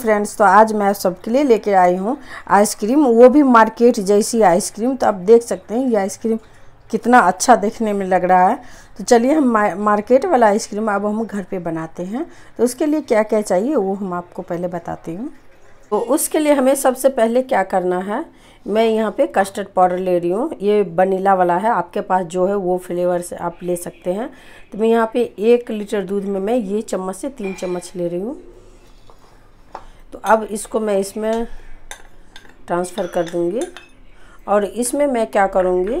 friends तो आज मैं सबके लिए लेकर आई हूँ आइसक्रीम वो भी मार्केट जैसी आइसक्रीम तो आप देख सकते हैं ये आइसक्रीम कितना अच्छा देखने में लग रहा है तो चलिए हम मार्केट वाला आइसक्रीम अब हम घर पे बनाते हैं तो उसके लिए क्या क्या चाहिए वो हम आपको पहले बताती हूँ तो उसके लिए हमें सबसे पहले क्या करना है मैं यहाँ पे कस्टर्ड पाउडर ले रही हूँ ये वनीला वाला है आपके पास जो है वो फ्लेवर से आप ले सकते हैं तो मैं यहाँ पे एक लीटर दूध में मैं ये चम्मच से तीन चम्मच ले रही हूँ तो अब इसको मैं इसमें ट्रांसफ़र कर दूँगी और इसमें मैं क्या करूँगी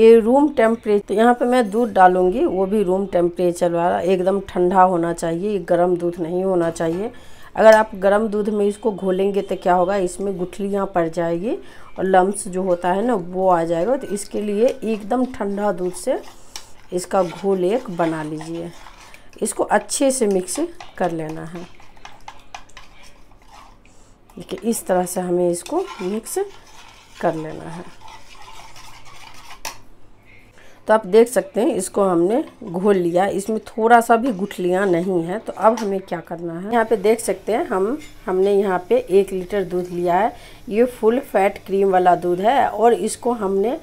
ये रूम टेम्परेचर तो यहाँ पे मैं दूध डालूँगी वो भी रूम टेम्परेचर वाला एकदम ठंडा होना चाहिए गर्म दूध नहीं होना चाहिए अगर आप गर्म दूध में इसको घोलेंगे तो क्या होगा इसमें गुठलियाँ पड़ जाएगी और लम्स जो होता है ना वो आ जाएगा तो इसके लिए एकदम ठंडा दूध से इसका घोल एक बना लीजिए इसको अच्छे से मिक्स कर लेना है देखिए इस तरह से हमें इसको मिक्स कर लेना है तो आप देख सकते हैं इसको हमने घोल लिया इसमें थोड़ा सा भी गुठलियाँ नहीं है तो अब हमें क्या करना है यहाँ पे देख सकते हैं हम हमने यहाँ पे एक लीटर दूध लिया है ये फुल फैट क्रीम वाला दूध है और इसको हमने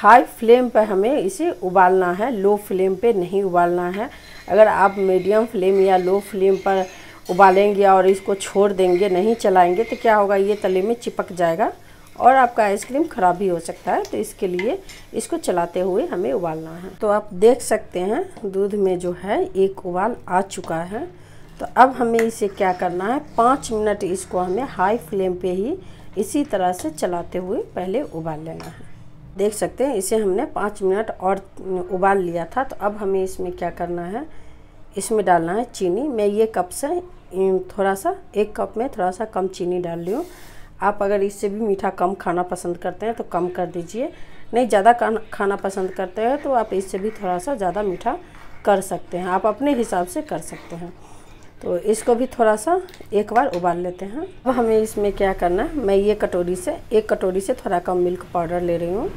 हाई फ्लेम पर हमें इसे उबालना है लो फ्लेम पे नहीं उबालना है अगर आप मीडियम फ्लेम या लो फ्लेम पर उबालेंगे और इसको छोड़ देंगे नहीं चलाएंगे तो क्या होगा ये तले में चिपक जाएगा और आपका आइसक्रीम ख़राब भी हो सकता है तो इसके लिए इसको चलाते हुए हमें उबालना है तो आप देख सकते हैं दूध में जो है एक उबाल आ चुका है तो अब हमें इसे क्या करना है पाँच मिनट इसको हमें हाई फ्लेम पे ही इसी तरह से चलाते हुए पहले उबाल लेना है देख सकते हैं इसे हमने पाँच मिनट और उबाल लिया था तो अब हमें इसमें क्या करना है इसमें डालना है चीनी मैं ये कप से थोड़ा सा एक कप में थोड़ा सा कम चीनी डाल रही हूँ आप अगर इससे भी मीठा कम खाना पसंद करते हैं तो कम कर दीजिए नहीं ज़्यादा खाना पसंद करते हैं तो आप इससे भी थोड़ा सा ज़्यादा मीठा कर सकते हैं आप अपने हिसाब से कर सकते हैं तो इसको भी थोड़ा सा एक बार उबाल लेते हैं अब हमें इसमें क्या करना है मैं ये कटोरी से एक कटोरी से थोड़ा कम मिल्क पाउडर ले रही हूँ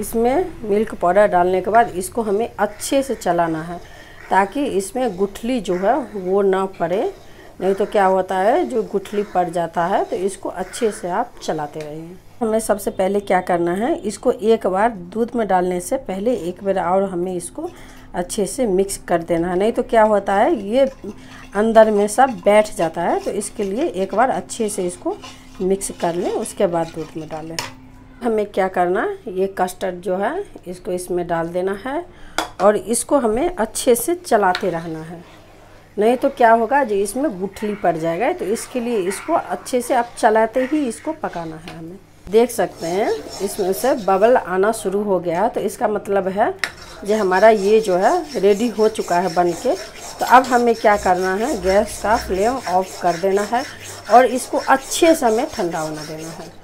इसमें मिल्क पाउडर डालने के बाद इसको हमें अच्छे से चलाना है ताकि इसमें गुठली जो है वो ना पड़े नहीं तो क्या होता है जो गुठली पड़ जाता है तो इसको अच्छे से आप चलाते रहिए हमें सबसे पहले क्या करना है इसको एक बार दूध में डालने से पहले एक बार और हमें इसको अच्छे से मिक्स कर देना है नहीं तो क्या होता है ये अंदर में सब बैठ जाता है तो इसके लिए एक बार अच्छे से इसको मिक्स कर लें उसके बाद दूध में डालें हमें क्या करना ये कस्टर्ड जो है इसको इसमें डाल देना है और इसको हमें अच्छे से चलाते रहना है नहीं तो क्या होगा जो इसमें गुठली पड़ जाएगा तो इसके लिए इसको अच्छे से आप चलाते ही इसको पकाना है हमें देख सकते हैं इसमें से बबल आना शुरू हो गया है तो इसका मतलब है जो हमारा ये जो है रेडी हो चुका है बन के तो अब हमें क्या करना है गैस का फ्लेम ऑफ कर देना है और इसको अच्छे से हमें ठंडा होना देना है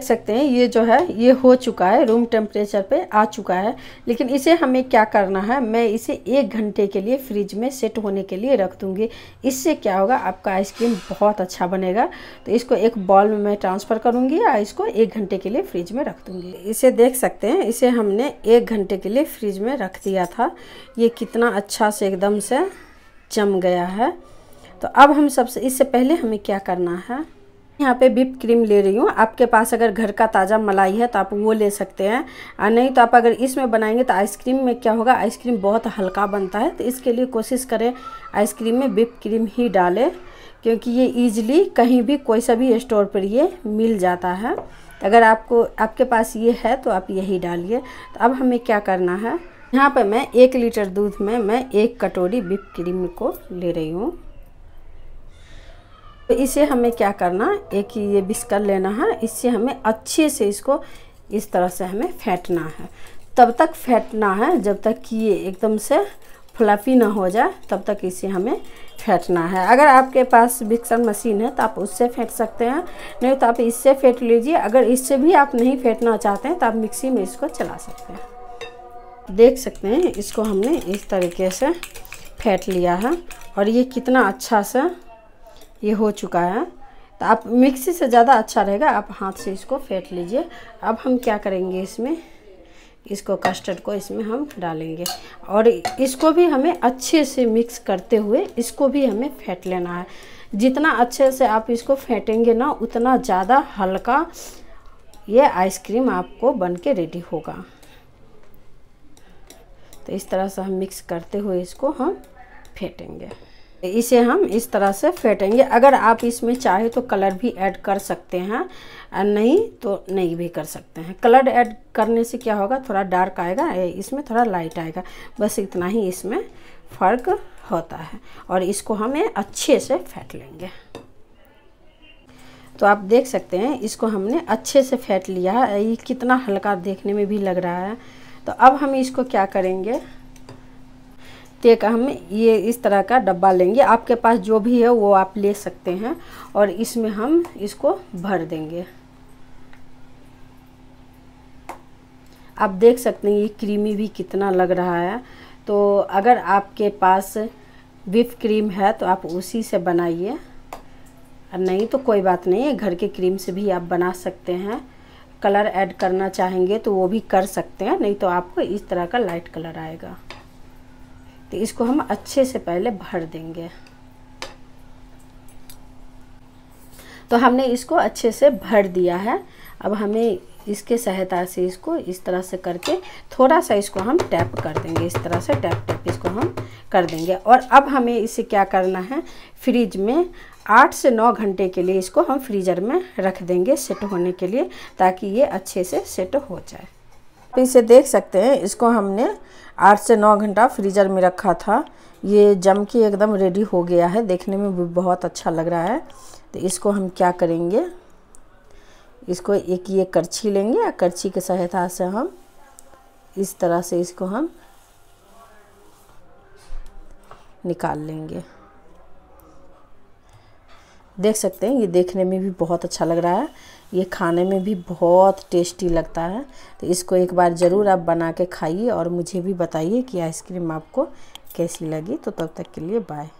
देख सकते हैं ये जो है ये हो चुका है रूम टेम्परेचर पे आ चुका है लेकिन इसे हमें क्या करना है मैं इसे एक घंटे के लिए फ्रिज में सेट होने के लिए रख दूँगी इससे क्या होगा आपका आइसक्रीम बहुत अच्छा बनेगा तो इसको एक बॉल में मैं ट्रांसफ़र करूँगी और इसको एक घंटे के लिए फ्रिज में रख दूँगी इसे देख सकते हैं इसे हमने एक घंटे के लिए फ्रिज में रख दिया था ये कितना अच्छा से एकदम से जम गया है तो अब हम सबसे इससे पहले हमें क्या करना है यहाँ पे विप क्रीम ले रही हूँ आपके पास अगर घर का ताज़ा मलाई है तो आप वो ले सकते हैं और नहीं तो आप अगर इसमें बनाएंगे तो आइसक्रीम में क्या होगा आइसक्रीम बहुत हल्का बनता है तो इसके लिए कोशिश करें आइसक्रीम में विप क्रीम ही डालें क्योंकि ये ईजिली कहीं भी कोई सा भी स्टोर पर ये मिल जाता है अगर आपको आपके पास ये है तो आप यही डालिए तो अब हमें क्या करना है यहाँ पर मैं एक लीटर दूध में मैं एक कटोरी विप क्रीम को ले रही हूँ तो इसे हमें क्या करना एक ये बिस्कर लेना है इससे हमें अच्छे से इसको इस तरह से हमें फेंटना है तब तक फेंटना है जब तक कि ये एकदम से फ्लफी ना हो जाए तब तक इसे हमें फेंटना है अगर आपके पास मिक्सर मशीन है तो आप उससे फेंट सकते हैं नहीं तो आप इससे फेंट लीजिए अगर इससे भी आप नहीं फेंटना चाहते हैं तो आप मिक्सी में इसको चला सकते हैं देख सकते हैं इसको हमने इस तरीके से फेंट लिया है और ये कितना अच्छा सा ये हो चुका है तो आप मिक्सी से ज़्यादा अच्छा रहेगा आप हाथ से इसको फेंट लीजिए अब हम क्या करेंगे इसमें इसको कस्टर्ड को इसमें हम डालेंगे और इसको भी हमें अच्छे से मिक्स करते हुए इसको भी हमें फेंट लेना है जितना अच्छे से आप इसको फेंटेंगे ना उतना ज़्यादा हल्का ये आइसक्रीम आपको बन के रेडी होगा तो इस तरह से हम मिक्स करते हुए इसको हम फेंटेंगे इसे हम इस तरह से फेंटेंगे अगर आप इसमें चाहे तो कलर भी ऐड कर सकते हैं और नहीं तो नहीं भी कर सकते हैं कलर ऐड करने से क्या होगा थोड़ा डार्क आएगा इसमें थोड़ा लाइट आएगा बस इतना ही इसमें फ़र्क होता है और इसको हमें अच्छे से फेंट लेंगे तो आप देख सकते हैं इसको हमने अच्छे से फेंट लिया है ये कितना हल्का देखने में भी लग रहा है तो अब हम इसको क्या करेंगे तो हम ये इस तरह का डब्बा लेंगे आपके पास जो भी है वो आप ले सकते हैं और इसमें हम इसको भर देंगे आप देख सकते हैं ये क्रीमी भी कितना लग रहा है तो अगर आपके पास विप क्रीम है तो आप उसी से बनाइए नहीं तो कोई बात नहीं है घर के क्रीम से भी आप बना सकते हैं कलर ऐड करना चाहेंगे तो वो भी कर सकते हैं नहीं तो आपको इस तरह का लाइट कलर आएगा तो इसको हम अच्छे से पहले भर देंगे तो हमने इसको अच्छे से भर दिया है अब हमें इसके सहायता से इसको इस तरह से करके थोड़ा सा इसको हम टैप कर देंगे इस तरह से टैप टैप इसको हम कर देंगे और अब हमें इसे क्या करना है फ्रिज में आठ से नौ घंटे के लिए इसको हम फ्रीज़र में रख देंगे सेट होने के लिए ताकि ये अच्छे से सेट हो जाए इसे देख सकते हैं इसको हमने आठ से नौ घंटा फ्रीजर में रखा था ये जम के एकदम रेडी हो गया है देखने में भी बहुत अच्छा लग रहा है तो इसको हम क्या करेंगे इसको एक ये करछी लेंगे और करछी की सहायता से हम इस तरह से इसको हम निकाल लेंगे देख सकते हैं ये देखने में भी बहुत अच्छा लग रहा है ये खाने में भी बहुत टेस्टी लगता है तो इसको एक बार ज़रूर आप बना के खाइए और मुझे भी बताइए कि आइसक्रीम आपको कैसी लगी तो तब तक के लिए बाय